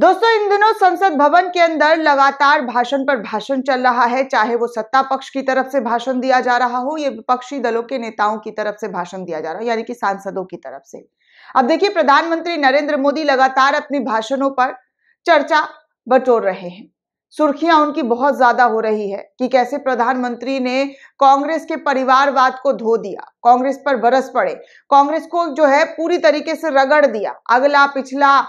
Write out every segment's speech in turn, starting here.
दोस्तों इन दिनों संसद भवन के अंदर लगातार भाषण पर भाषण चल रहा है चाहे वो सत्ता पक्ष की तरफ से भाषण दिया जा रहा हो या विपक्षी दलों के नेताओं की तरफ से भाषण दिया जा रहा हो यानी कि सांसदों की तरफ से अब देखिए प्रधानमंत्री नरेंद्र मोदी लगातार अपने भाषणों पर चर्चा बटोर रहे हैं सुर्खियां उनकी बहुत ज्यादा हो रही है कि कैसे प्रधानमंत्री ने कांग्रेस के परिवारवाद को धो दिया कांग्रेस पर बरस पड़े कांग्रेस को जो है पूरी तरीके से रगड़ दिया अगला पिछला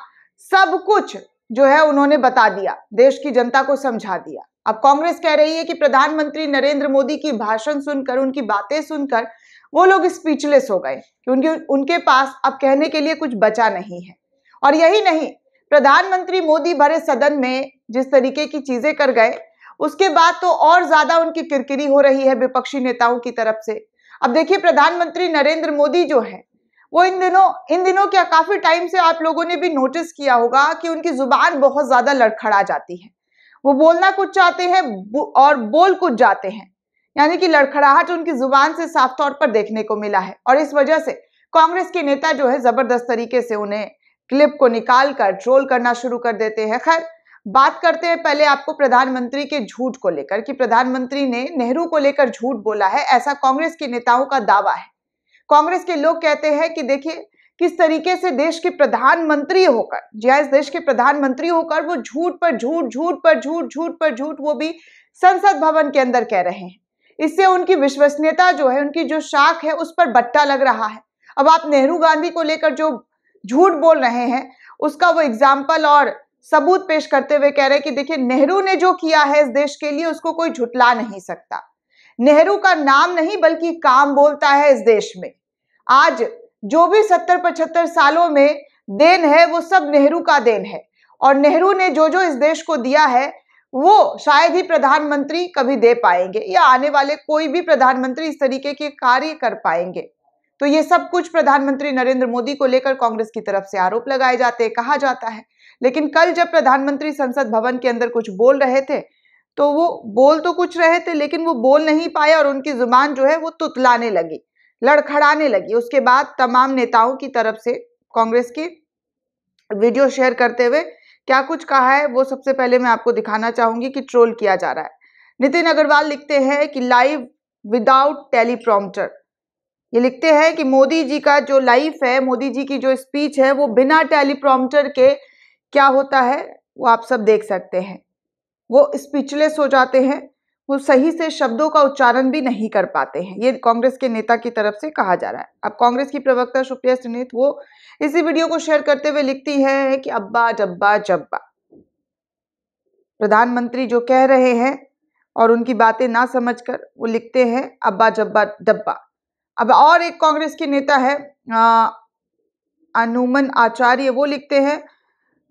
सब कुछ जो है उन्होंने बता दिया देश की जनता को समझा दिया अब कांग्रेस कह रही है कि प्रधानमंत्री नरेंद्र मोदी की भाषण सुनकर उनकी बातें सुनकर वो लोग स्पीचलेस हो गए क्योंकि उनके पास अब कहने के लिए कुछ बचा नहीं है और यही नहीं प्रधानमंत्री मोदी भरे सदन में जिस तरीके की चीजें कर गए उसके बाद तो और ज्यादा उनकी किरकिरी हो रही है विपक्षी नेताओं की तरफ से अब देखिए प्रधानमंत्री नरेंद्र मोदी जो है वो इन दिनों इन दिनों क्या काफ़ी टाइम से आप लोगों ने भी नोटिस किया होगा कि उनकी ज़ुबान बहुत ज़्यादा लड़खड़ा जाती है वो बोलना कुछ चाहते हैं और बोल कुछ जाते हैं यानी कि लड़खड़ाहट उनकी ज़ुबान से साफ तौर पर देखने को मिला है और इस वजह से कांग्रेस के नेता जो है ज़बरदस्त तरीके से उन्हें क्लिप को निकाल कर ट्रोल करना शुरू कर देते हैं खैर बात करते हैं पहले आपको प्रधानमंत्री के झूठ को लेकर कि प्रधानमंत्री ने नेहरू को लेकर झूठ बोला है ऐसा कांग्रेस के नेताओं का दावा है कांग्रेस के लोग कहते हैं कि देखिए किस तरीके से देश के प्रधानमंत्री होकर जी हाँ इस देश के प्रधानमंत्री होकर वो झूठ पर झूठ झूठ पर झूठ झूठ पर झूठ वो भी संसद भवन के अंदर कह रहे हैं इससे उनकी विश्वसनीयता जो है उनकी जो शाख है उस पर बट्टा लग रहा है अब आप नेहरू गांधी को लेकर जो झूठ बोल रहे हैं उसका वो एग्जाम्पल और सबूत पेश करते हुए कह रहे हैं कि देखिए नेहरू ने जो किया है इस देश के लिए उसको कोई झुटला नहीं सकता नेहरू का नाम नहीं बल्कि काम बोलता है इस देश में आज जो भी सत्तर पचहत्तर सालों में देन है वो सब नेहरू का देन है और नेहरू ने जो जो इस देश को दिया है वो शायद ही प्रधानमंत्री कभी दे पाएंगे या आने वाले कोई भी प्रधानमंत्री इस तरीके के कार्य कर पाएंगे तो ये सब कुछ प्रधानमंत्री नरेंद्र मोदी को लेकर कांग्रेस की तरफ से आरोप लगाए जाते हैं कहा जाता है लेकिन कल जब प्रधानमंत्री संसद भवन के अंदर कुछ बोल रहे थे तो वो बोल तो कुछ रहे थे लेकिन वो बोल नहीं पाए और उनकी जुबान जो है वो तुतलाने लगी लड़खड़ाने लगी उसके बाद तमाम नेताओं की तरफ से कांग्रेस की वीडियो शेयर करते हुए क्या कुछ कहा है वो सबसे पहले मैं आपको दिखाना चाहूंगी कि ट्रोल किया जा रहा है नितिन अग्रवाल लिखते हैं कि लाइव विदाउट टेलीप्रॉम्प्टर ये लिखते हैं कि मोदी जी का जो लाइफ है मोदी जी की जो स्पीच है वो बिना टेलीप्रॉम्प्टर के क्या होता है वो आप सब देख सकते हैं वो स्पीचलेस हो जाते हैं वो सही से शब्दों का उच्चारण भी नहीं कर पाते हैं ये कांग्रेस के नेता की तरफ से कहा जा रहा है अब कांग्रेस की प्रवक्ता सुप्रिया सुनीत वो इसी वीडियो को शेयर करते हुए लिखती है कि अब्बा जब्बा जब्बा प्रधानमंत्री जो कह रहे हैं और उनकी बातें ना समझकर वो लिखते हैं अब्बा जब्बा डब्बा अब और एक कांग्रेस के नेता है अनुमन आचार्य वो लिखते हैं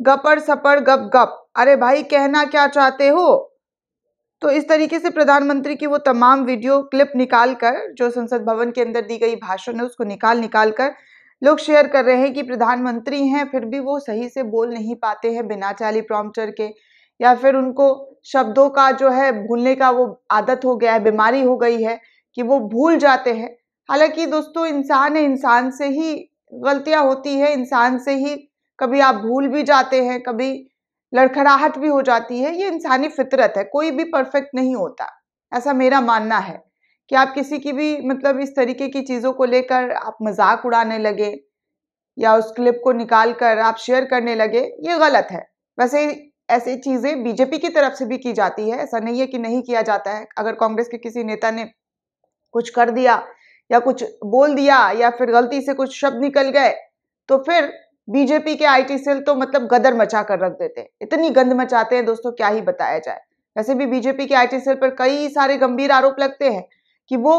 गपड़ सपड़ गप गप अरे भाई कहना क्या चाहते हो तो इस तरीके से प्रधानमंत्री की वो तमाम वीडियो क्लिप निकाल कर जो संसद भवन के अंदर दी गई भाषण है उसको निकाल निकाल कर लोग शेयर कर रहे हैं कि प्रधानमंत्री हैं फिर भी वो सही से बोल नहीं पाते हैं बिना चाली प्रॉम्प्टर के या फिर उनको शब्दों का जो है भूलने का वो आदत हो गया है बीमारी हो गई है कि वो भूल जाते हैं हालांकि दोस्तों इंसान है इंसान से ही गलतियां होती है इंसान से ही कभी आप भूल भी जाते हैं कभी लड़खड़ाहट भी हो जाती है ये इंसानी फितरत है कोई भी परफेक्ट नहीं होता ऐसा मेरा मानना है कि आप किसी की भी मतलब इस तरीके की चीज़ों को लेकर आप मजाक उड़ाने लगे या उस क्लिप को निकाल कर आप शेयर करने लगे ये गलत है वैसे ऐसी चीज़ें बीजेपी की तरफ से भी की जाती है ऐसा नहीं है कि नहीं किया जाता है अगर कांग्रेस के किसी नेता ने कुछ कर दिया या कुछ बोल दिया या फिर गलती से कुछ शब्द निकल गए तो फिर बीजेपी के आईटी सेल तो मतलब गदर मचा कर रख देते हैं इतनी गंद मचाते हैं दोस्तों क्या ही बताया जाए वैसे भी बीजेपी के आईटी सेल पर कई सारे गंभीर आरोप लगते हैं कि वो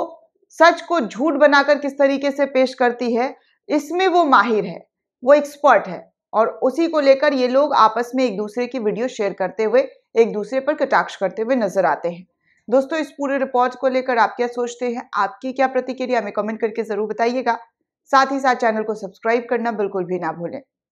सच को झूठ बनाकर किस तरीके से पेश करती है इसमें वो माहिर है वो एक्सपर्ट है और उसी को लेकर ये लोग आपस में एक दूसरे की वीडियो शेयर करते हुए एक दूसरे पर कटाक्ष करते हुए नजर आते हैं दोस्तों इस पूरे रिपोर्ट को लेकर आप क्या सोचते हैं आपकी क्या प्रतिक्रिया हमें कमेंट करके ज़रूर बताइएगा साथ ही साथ चैनल को सब्सक्राइब करना बिल्कुल भी ना भूलें